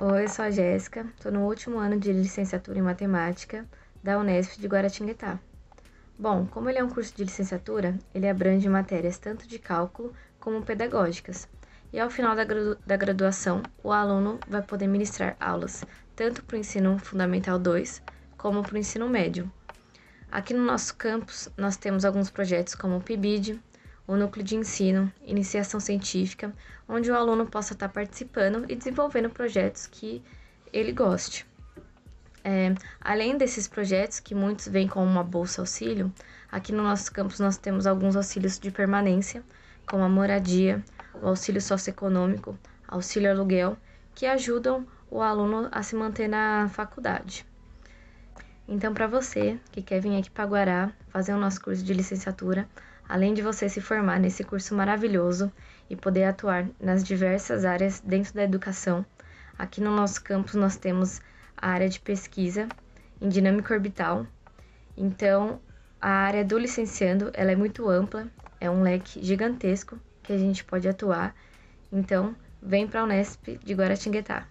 Oi, eu sou a Jéssica, estou no último ano de licenciatura em matemática da Unesp de Guaratinguetá. Bom, como ele é um curso de licenciatura, ele abrange matérias tanto de cálculo como pedagógicas. E ao final da, gradu da graduação, o aluno vai poder ministrar aulas tanto para o ensino fundamental 2 como para o ensino médio. Aqui no nosso campus, nós temos alguns projetos como o PIBID, o núcleo de ensino, iniciação científica, onde o aluno possa estar participando e desenvolvendo projetos que ele goste. É, além desses projetos, que muitos vêm com uma bolsa auxílio, aqui no nosso campus nós temos alguns auxílios de permanência, como a moradia, o auxílio socioeconômico, auxílio aluguel, que ajudam o aluno a se manter na faculdade. Então, para você que quer vir aqui para Guará fazer o nosso curso de licenciatura, além de você se formar nesse curso maravilhoso e poder atuar nas diversas áreas dentro da educação, aqui no nosso campus nós temos a área de pesquisa em dinâmica orbital. Então, a área do licenciando, ela é muito ampla, é um leque gigantesco que a gente pode atuar. Então, vem para a Unesp de Guaratinguetá.